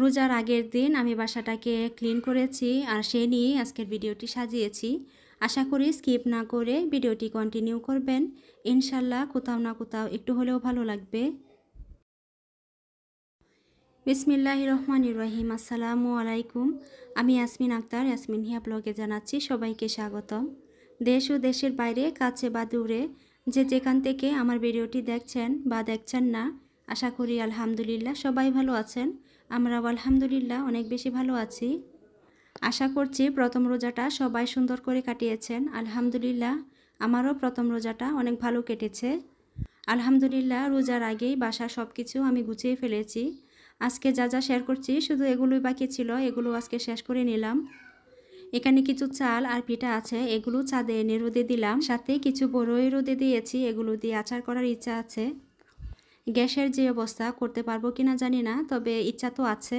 রোজার আগের দিন আমি বাসাটাকে ক্লিন করেছি আর সে নিয়ে আজকের ভিডিওটি সাজিয়েছি আশা করি স্কিপ না করে ভিডিওটি কন্টিনিউ করবেন ইনশাল্লাহ কোথাও না কোথাও একটু হলেও ভালো লাগবে বিসমিল্লাহ রহমান ইব্রাহিম আসসালামু আলাইকুম আমি ইয়াসমিন আক্তার ইয়াসমিন হিয়া ব্লগে জানাচ্ছি সবাইকে স্বাগতম দেশ ও দেশের বাইরে কাছে বা দূরে যে যেখান থেকে আমার ভিডিওটি দেখছেন বা দেখছেন না আশা করি আলহামদুলিল্লাহ সবাই ভালো আছেন আমরাও আলহামদুলিল্লাহ অনেক বেশি ভালো আছি আশা করছি প্রথম রোজাটা সবাই সুন্দর করে কাটিয়েছেন আলহামদুলিল্লাহ আমারও প্রথম রোজাটা অনেক ভালো কেটেছে আলহামদুলিল্লাহ রোজার আগেই বাসা সব কিছু আমি গুছিয়ে ফেলেছি আজকে যা যা শেয়ার করছি শুধু এগুলোই বাকি ছিল এগুলো আজকে শেষ করে নিলাম এখানে কিছু চাল আর পিঠা আছে এগুলো চাঁদে এনে রোদে দিলাম সাথে কিছু বড়ই রোদে দিয়েছি এগুলো দিয়ে আচার করার ইচ্ছা আছে গ্যাসের যে অবস্থা করতে পারবো কিনা জানি না তবে ইচ্ছা তো আছে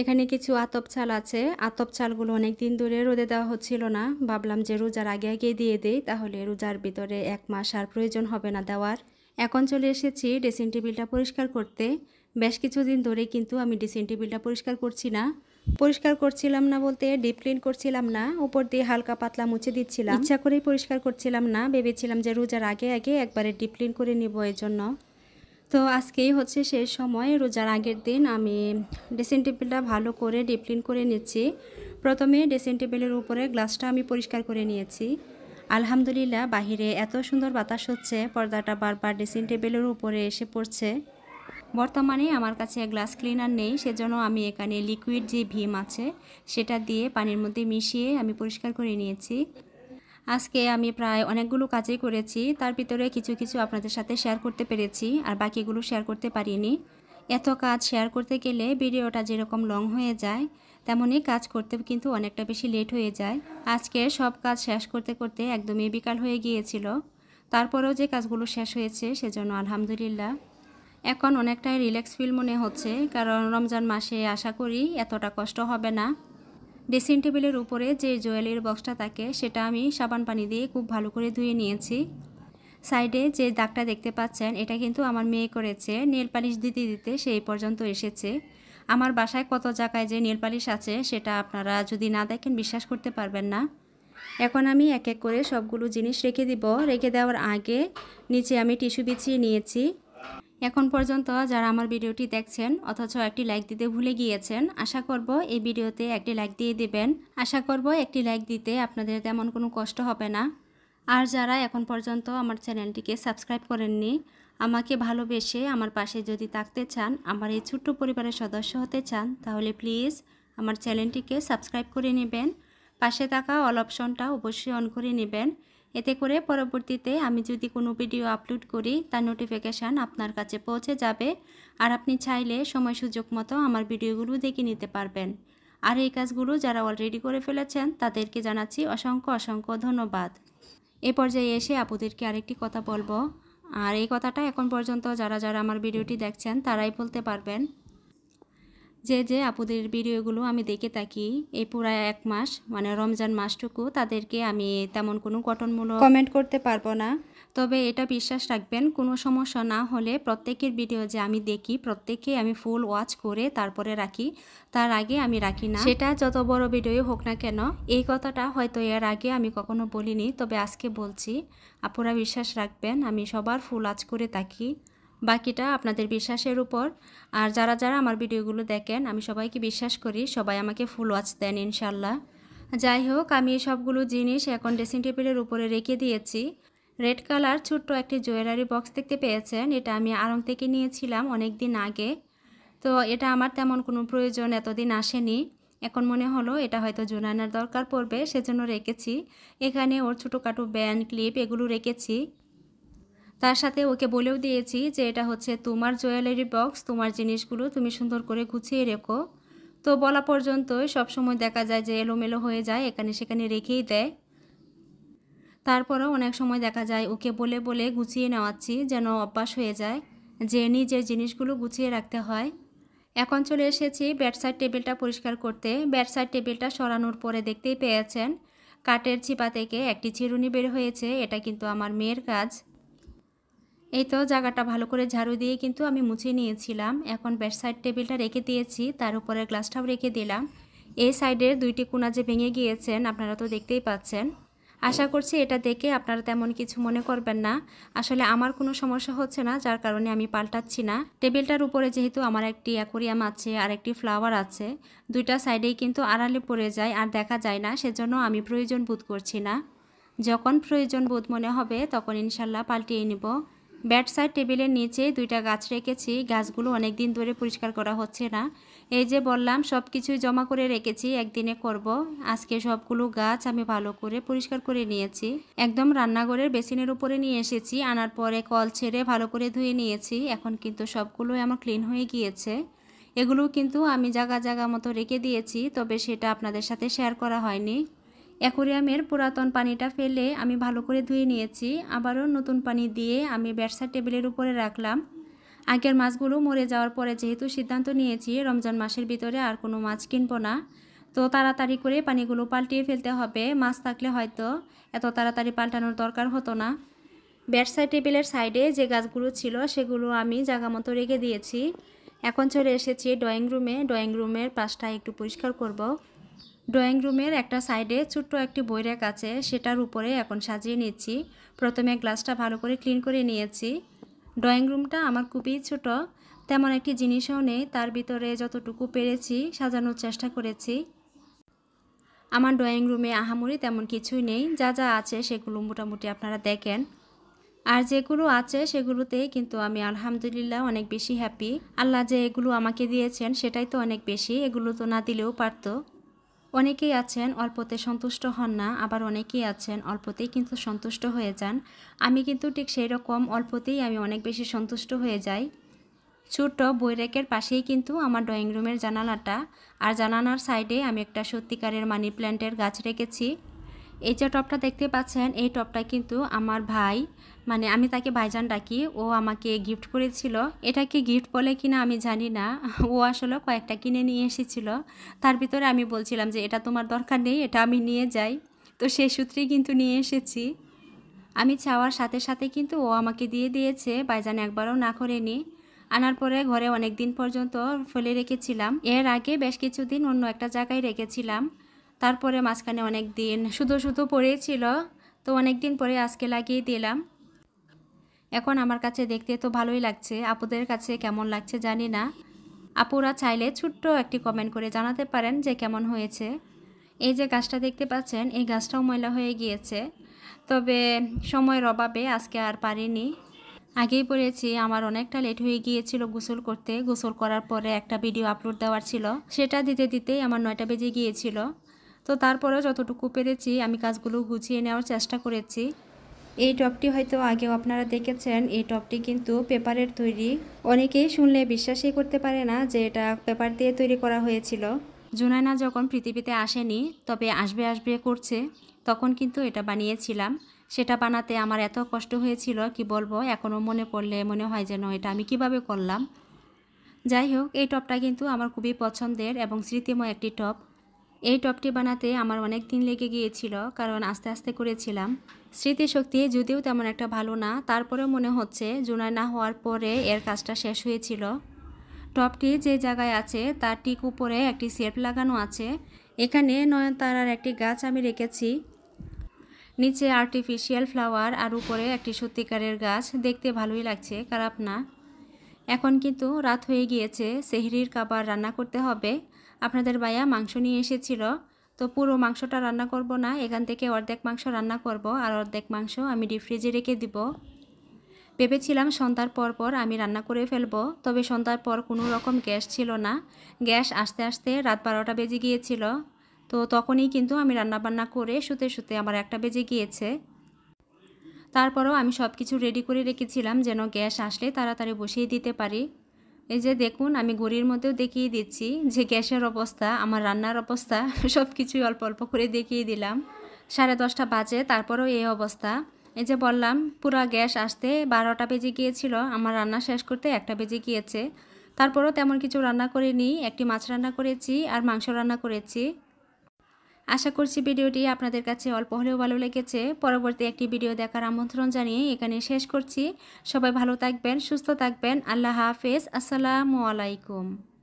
এখানে কিছু আতপ চাল আছে আতপ চালগুলো অনেক দিন ধরে রোদে দেওয়া হচ্ছিল না ভাবলাম যে রোজার আগে আগে দিয়ে দেই তাহলে রোজার ভিতরে এক মাস আর প্রয়োজন হবে না দেওয়ার এখন চলে এসেছি ড্রেসিং টেবিলটা পরিষ্কার করতে বেশ কিছুদিন ধরে কিন্তু আমি ড্রেসিং টেবিলটা পরিষ্কার করছি না পরিষ্কার করছিলাম না বলতে ডিপ ক্লিন করছিলাম না উপর দিয়ে হালকা পাতলা মুছে দিচ্ছিলাম ইচ্ছা করেই পরিষ্কার করছিলাম না ভেবেছিলাম যে রোজার আগে আগে একবারে ডিপ ক্লিন করে নিব এর জন্য তো আজকেই হচ্ছে সেই সময় রোজার আগের দিন আমি ড্রেসিং টেবিলটা ভালো করে ডিপ্লিন করে নিচ্ছি প্রথমে ড্রেসিং টেবিলের উপরে গ্লাসটা আমি পরিষ্কার করে নিয়েছি আলহামদুলিল্লাহ বাহিরে এত সুন্দর বাতাস হচ্ছে পর্দাটা বারবার ড্রেসিং টেবিলের উপরে এসে পড়ছে বর্তমানে আমার কাছে গ্লাস ক্লিনার নেই সেজন্য আমি এখানে লিকুইড যে ভিম আছে সেটা দিয়ে পানির মধ্যে মিশিয়ে আমি পরিষ্কার করে নিয়েছি আজকে আমি প্রায় অনেকগুলো কাজই করেছি তার ভিতরে কিছু কিছু আপনাদের সাথে শেয়ার করতে পেরেছি আর বাকিগুলো শেয়ার করতে পারিনি এত কাজ শেয়ার করতে গেলে ভিডিওটা যেরকম লং হয়ে যায় তেমনই কাজ করতে কিন্তু অনেকটা বেশি লেট হয়ে যায় আজকে সব কাজ শেষ করতে করতে একদমই বিকাল হয়ে গিয়েছিল তারপরেও যে কাজগুলো শেষ হয়েছে সেজন্য আলহামদুলিল্লাহ এখন অনেকটাই রিল্যাক্স ফিল মনে হচ্ছে কারণ রমজান মাসে আশা করি এতটা কষ্ট হবে না ড্রেসিং টেবিলের উপরে যে জুয়েলারির বক্সটা থাকে সেটা আমি সাবান পানি দিয়ে খুব ভালো করে ধুয়ে নিয়েছি সাইডে যে দাগটা দেখতে পাচ্ছেন এটা কিন্তু আমার মেয়ে করেছে নেল পালিশ দিতে দিতে সেই পর্যন্ত এসেছে আমার বাসায় কত জায়গায় যে নেল পালিশ আছে সেটা আপনারা যদি না দেখেন বিশ্বাস করতে পারবেন না এখন আমি এক এক করে সবগুলো জিনিস রেখে দিব রেখে দেওয়ার আগে নিচে আমি টিস্যু বিছিয়ে নিয়েছি এখন পর্যন্ত যারা আমার ভিডিওটি দেখছেন অথচ একটি লাইক দিতে ভুলে গিয়েছেন আশা করব এই ভিডিওতে একটি লাইক দিয়ে দেবেন আশা করব একটি লাইক দিতে আপনাদের তেমন কোনো কষ্ট হবে না আর যারা এখন পর্যন্ত আমার চ্যানেলটিকে সাবস্ক্রাইব করেননি আমাকে ভালোবেসে আমার পাশে যদি থাকতে চান আমার এই ছোট্ট পরিবারের সদস্য হতে চান তাহলে প্লিজ আমার চ্যানেলটিকে সাবস্ক্রাইব করে নেবেন পাশে থাকা অল অপশনটা অবশ্যই অন করে নেবেন এতে করে পরবর্তীতে আমি যদি কোনো ভিডিও আপলোড করি তার নোটিফিকেশান আপনার কাছে পৌঁছে যাবে আর আপনি চাইলে সময় সুযোগ মতো আমার ভিডিওগুলো দেখে নিতে পারবেন আর এই কাজগুলো যারা অলরেডি করে ফেলেছেন তাদেরকে জানাচ্ছি অসংখ্য অসংখ্য ধন্যবাদ এ পর্যায়ে এসে আপুদেরকে আরেকটি কথা বলবো আর এই কথাটা এখন পর্যন্ত যারা যারা আমার ভিডিওটি দেখছেন তারাই বলতে পারবেন যে যে আপুদের ভিডিওগুলো আমি দেখে থাকি এই পুরা এক মাস মানে রমজান মাসটুকু তাদেরকে আমি তেমন কোনো গঠনমূলক কমেন্ট করতে পারবো না তবে এটা বিশ্বাস রাখবেন কোনো সমস্যা না হলে প্রত্যেকের ভিডিও যে আমি দেখি প্রত্যেকে আমি ফুল ওয়াচ করে তারপরে রাখি তার আগে আমি রাখি না সেটা যত বড় ভিডিও হোক না কেন এই কথাটা হয়তো এর আগে আমি কখনো বলিনি তবে আজকে বলছি আপুরা বিশ্বাস রাখবেন আমি সবার ফুল ওয়াচ করে থাকি বাকিটা আপনাদের বিশ্বাসের উপর আর যারা যারা আমার ভিডিওগুলো দেখেন আমি সবাইকে বিশ্বাস করি সবাই আমাকে ফুল ওয়াচ দেন ইনশাল্লাহ যাই হোক আমি সবগুলো জিনিস এখন ড্রেসিং টেবিলের উপরে রেখে দিয়েছি রেড কালার ছোট্ট একটি জুয়েলারি বক্স দেখতে পেয়েছেন এটা আমি আড়ং থেকে নিয়েছিলাম অনেক দিন আগে তো এটা আমার তেমন কোনো প্রয়োজন এতদিন আসেনি এখন মনে হলো এটা হয়তো জোনানার দরকার পড়বে সেজন্য রেখেছি এখানে ওর ছোটোখাটো ব্যান্ড ক্লিপ এগুলো রেখেছি তার সাথে ওকে বলেও দিয়েছি যে এটা হচ্ছে তোমার জুয়েলারি বক্স তোমার জিনিসগুলো তুমি সুন্দর করে গুছিয়ে রেখো তো বলা পর্যন্তই সবসময় দেখা যায় যে এলোমেলো হয়ে যায় এখানে সেখানে রেখেই দেয় তারপরেও অনেক সময় দেখা যায় ওকে বলে বলে গুছিয়ে নেওয়াচ্ছি যেন অভ্যাস হয়ে যায় যে নিজের জিনিসগুলো গুছিয়ে রাখতে হয় এখন চলে এসেছি ব্যাটসাইড টেবিলটা পরিষ্কার করতে ব্যাটসাইড টেবিলটা সরানোর পরে দেখতেই পেয়েছেন কাঠের ছিপা থেকে একটি চিরুনি বের হয়েছে এটা কিন্তু আমার মেয়ের কাজ এই তো জায়গাটা ভালো করে ঝাড়ু দিয়ে কিন্তু আমি মুছে নিয়েছিলাম এখন ব্যাক সাইড টেবিলটা রেখে দিয়েছি তার উপরে গ্লাসটাও রেখে দিলাম এই সাইডের দুইটি কোনা যে ভেঙে গিয়েছেন আপনারা তো দেখতেই পাচ্ছেন আশা করছি এটা দেখে আপনারা তেমন কিছু মনে করবেন না আসলে আমার কোনো সমস্যা হচ্ছে না যার কারণে আমি পাল্টাচ্ছি না টেবিলটার উপরে যেহেতু আমার একটি অ্যাকোরিয়াম আছে আর একটি ফ্লাওয়ার আছে দুইটা সাইডেই কিন্তু আড়ালে পড়ে যায় আর দেখা যায় না সেজন্য আমি প্রয়োজন বোধ করছি না যখন প্রয়োজন বোধ মনে হবে তখন ইনশাল্লাহ পাল্টিয়ে নেব ব্যাট সাইড টেবিলের নিচে দুইটা গাছ রেখেছি গাছগুলো অনেক দিন ধরে পরিষ্কার করা হচ্ছে না এই যে বললাম সব কিছুই জমা করে রেখেছি একদিনে করব আজকে সবগুলো গাছ আমি ভালো করে পরিষ্কার করে নিয়েছি একদম রান্নাঘরের বেসিনের উপরে নিয়ে এসেছি আনার পরে কল ছেড়ে ভালো করে ধুয়ে নিয়েছি এখন কিন্তু সবগুলোই আমার ক্লিন হয়ে গিয়েছে এগুলো কিন্তু আমি জায়গা জায়গা মতো রেখে দিয়েছি তবে সেটা আপনাদের সাথে শেয়ার করা হয়নি অ্যাকোরিয়ামের পুরাতন পানিটা ফেলে আমি ভালো করে ধুয়ে নিয়েছি আবারও নতুন পানি দিয়ে আমি ব্যবসা টেবিলের উপরে রাখলাম আগের মাছগুলো মরে যাওয়ার পরে যেহেতু সিদ্ধান্ত নিয়েছি রমজান মাসের ভিতরে আর কোনো মাছ কিনবো না তো তাড়াতাড়ি করে পানিগুলো পাল্টিয়ে ফেলতে হবে মাছ থাকলে হয়তো এত তাড়াতাড়ি পাল্টানোর দরকার হতো না ব্যবসায় টেবিলের সাইডে যে গাছগুলো ছিল সেগুলো আমি জায়গা মতো রেখে দিয়েছি এখন চলে এসেছি ড্রয়িং রুমে ড্রয়িং রুমের পাশটা একটু পরিষ্কার করব ড্রয়িং রুমের একটা সাইডে ছোট্ট একটি বই র্যাক আছে সেটার উপরে এখন সাজিয়ে নিচ্ছি প্রথমে গ্লাসটা ভালো করে ক্লিন করে নিয়েছি ড্রয়িং রুমটা আমার খুবই ছোট তেমন একটি জিনিসও নেই তার ভিতরে যতটুকু পেরেছি সাজানোর চেষ্টা করেছি আমার ড্রয়িং রুমে আহামরি তেমন কিছুই নেই যা যা আছে সেগুলো মোটামুটি আপনারা দেখেন আর যেগুলো আছে সেগুলোতে কিন্তু আমি আলহামদুলিল্লাহ অনেক বেশি হ্যাপি আল্লাহ যে এগুলো আমাকে দিয়েছেন সেটাই তো অনেক বেশি এগুলো তো না দিলেও পারতো অনেকেই আছেন অল্পতে সন্তুষ্ট হন না আবার অনেকেই আছেন অল্পতেই কিন্তু সন্তুষ্ট হয়ে যান আমি কিন্তু ঠিক সেই রকম অল্পতেই আমি অনেক বেশি সন্তুষ্ট হয়ে যাই ছোট বই পাশেই কিন্তু আমার ড্রয়িং রুমের জানালাটা আর জানালার সাইডে আমি একটা সত্যিকারের মানি প্ল্যান্টের গাছ রেখেছি এই যে টপটা দেখতে পাচ্ছেন এই টপটা কিন্তু আমার ভাই মানে আমি তাকে ভাইজান ডাকি ও আমাকে গিফট করেছিল এটাকে গিফট বলে কিনা আমি জানি না ও আসলে কয়েকটা কিনে নিয়ে এসেছিল তার ভিতরে আমি বলছিলাম যে এটা তোমার দরকার নেই এটা আমি নিয়ে যাই তো সেই সূত্রেই কিন্তু নিয়ে এসেছি আমি চাওয়ার সাথে সাথে কিন্তু ও আমাকে দিয়ে দিয়েছে ভাইজান একবারও না করেনি আনার পরে ঘরে অনেক দিন পর্যন্ত ফেলে রেখেছিলাম এর আগে বেশ কিছুদিন অন্য একটা জায়গায় রেখেছিলাম তারপরে মাঝখানে অনেক দিন শুধু শুধু পড়েছিল তো অনেক দিন পরে আজকে লাগিয়ে দিলাম এখন আমার কাছে দেখতে তো ভালোই লাগছে আপুদের কাছে কেমন লাগছে জানি না আপুরা চাইলে ছোট্ট একটি কমেন্ট করে জানাতে পারেন যে কেমন হয়েছে এই যে গাছটা দেখতে পাচ্ছেন এই গাছটাও ময়লা হয়ে গিয়েছে তবে সময়ের অভাবে আজকে আর পারিনি আগেই বলেছি আমার অনেকটা লেট হয়ে গিয়েছিল গোসল করতে গোসল করার পরে একটা ভিডিও আপলোড দেওয়ার ছিল সেটা দিতে দিতেই আমার নয়টা বেজে গিয়েছিল তো তারপরেও যতটুকু পেরেছি আমি কাজগুলো গুছিয়ে নেওয়ার চেষ্টা করেছি এই টপটি হয়তো আগেও আপনারা দেখেছেন এই টপটি কিন্তু পেপারের তৈরি অনেকেই শুনলে বিশ্বাসই করতে পারে না যে এটা পেপার দিয়ে তৈরি করা হয়েছিল জুনায়না যখন পৃথিবীতে আসেনি তবে আসবে আসবে করছে তখন কিন্তু এটা বানিয়েছিলাম সেটা বানাতে আমার এত কষ্ট হয়েছিল কি বলবো এখনও মনে পড়লে মনে হয় যেন এটা আমি কিভাবে করলাম যাই হোক এই টপটা কিন্তু আমার খুবই পছন্দের এবং স্মৃতিময় একটি টপ এই টপটি বানাতে আমার অনেক দিন লেগে গিয়েছিল কারণ আস্তে আস্তে করেছিলাম স্মৃতিশক্তি যদিও তেমন একটা ভালো না তারপরেও মনে হচ্ছে জুনায় না হওয়ার পরে এর কাজটা শেষ হয়েছিল টপটি যে জায়গায় আছে তার ঠিক উপরে একটি সেলফ লাগানো আছে এখানে নয়নতারার একটি গাছ আমি রেখেছি নিচে আর্টিফিশিয়াল ফ্লাওয়ার আর উপরে একটি সত্যিকারের গাছ দেখতে ভালোই লাগছে খারাপ না এখন কিন্তু রাত হয়ে গিয়েছে সেহরির খাবার রান্না করতে হবে আপনাদের বায়া মাংস নিয়ে এসেছিল তো পুরো মাংসটা রান্না করব না এখান থেকে অর্ধেক মাংস রান্না করব আর অর্ধেক মাংস আমি ডিপ ফ্রিজে রেখে দিব ভেবেছিলাম সন্ধ্যার পর পর আমি রান্না করে ফেলব তবে সন্ধ্যার পর কোনো রকম গ্যাস ছিল না গ্যাস আস্তে আস্তে রাত বারোটা বেজে গিয়েছিল তো তখনই কিন্তু আমি রান্নাবান্না করে শুতে শুতে আমার একটা বেজে গিয়েছে তারপরও আমি সব কিছু রেডি করে রেখেছিলাম যেন গ্যাস আসলে তাড়াতাড়ি বসিয়ে দিতে পারি এই যে দেখুন আমি ঘড়ির মধ্যেও দেখিয়ে দিচ্ছি যে গ্যাসের অবস্থা আমার রান্নার অবস্থা সব কিছুই অল্প অল্প করে দেখিয়ে দিলাম সাড়ে দশটা বাজে তারপরেও এই অবস্থা এই যে বললাম পুরা গ্যাস আসতে বারোটা বেজে গিয়েছিল আমার রান্না শেষ করতে একটা বেজে গিয়েছে তারপরও তেমন কিছু রান্না করিনি একটি মাছ রান্না করেছি আর মাংস রান্না করেছি আশা করছি ভিডিওটি আপনাদের কাছে অল্প হলেও ভালো লেগেছে পরবর্তী একটি ভিডিও দেখার আমন্ত্রণ জানিয়ে এখানে শেষ করছি সবাই ভালো থাকবেন সুস্থ থাকবেন আল্লাহ হাফেজ আসসালামু আলাইকুম